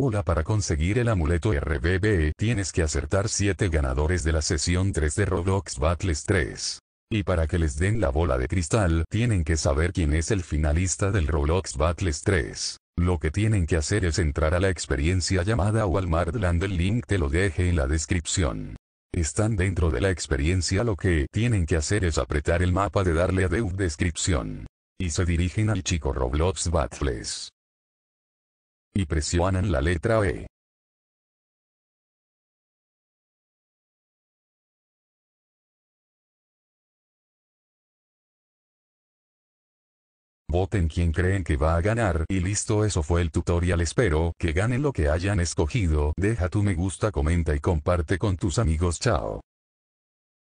Hola para conseguir el amuleto RBB tienes que acertar 7 ganadores de la sesión 3 de Roblox Battles 3. Y para que les den la bola de cristal tienen que saber quién es el finalista del Roblox Battles 3. Lo que tienen que hacer es entrar a la experiencia llamada Land, el link te lo deje en la descripción. Están dentro de la experiencia lo que tienen que hacer es apretar el mapa de darle a Deud descripción. Y se dirigen al chico Roblox Battles y presionan la letra E. Voten quien creen que va a ganar y listo eso fue el tutorial espero que ganen lo que hayan escogido deja tu me gusta comenta y comparte con tus amigos chao.